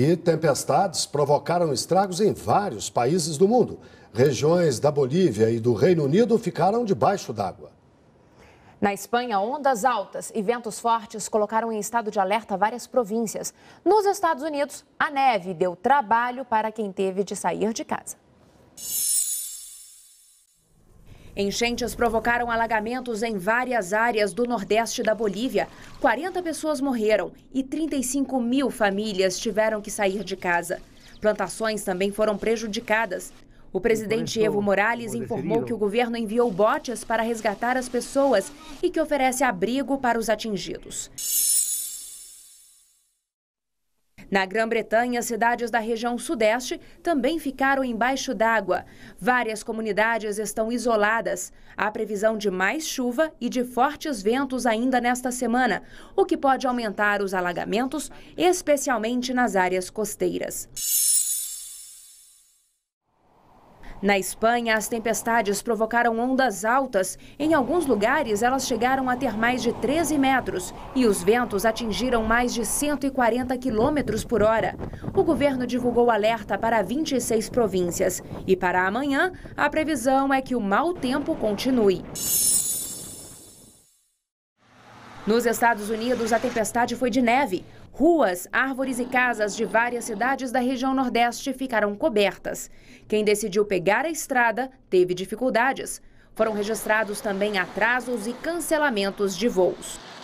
e tempestades provocaram estragos em vários países do mundo. Regiões da Bolívia e do Reino Unido ficaram debaixo d'água. Na Espanha, ondas altas e ventos fortes colocaram em estado de alerta várias províncias. Nos Estados Unidos, a neve deu trabalho para quem teve de sair de casa. Enchentes provocaram alagamentos em várias áreas do nordeste da Bolívia. 40 pessoas morreram e 35 mil famílias tiveram que sair de casa. Plantações também foram prejudicadas. O presidente Evo Morales informou que o governo enviou botes para resgatar as pessoas e que oferece abrigo para os atingidos. Na Grã-Bretanha, cidades da região sudeste também ficaram embaixo d'água. Várias comunidades estão isoladas. Há previsão de mais chuva e de fortes ventos ainda nesta semana, o que pode aumentar os alagamentos, especialmente nas áreas costeiras. Na Espanha, as tempestades provocaram ondas altas. Em alguns lugares, elas chegaram a ter mais de 13 metros e os ventos atingiram mais de 140 quilômetros por hora. O governo divulgou alerta para 26 províncias e para amanhã, a previsão é que o mau tempo continue. Nos Estados Unidos, a tempestade foi de neve. Ruas, árvores e casas de várias cidades da região Nordeste ficaram cobertas. Quem decidiu pegar a estrada teve dificuldades. Foram registrados também atrasos e cancelamentos de voos.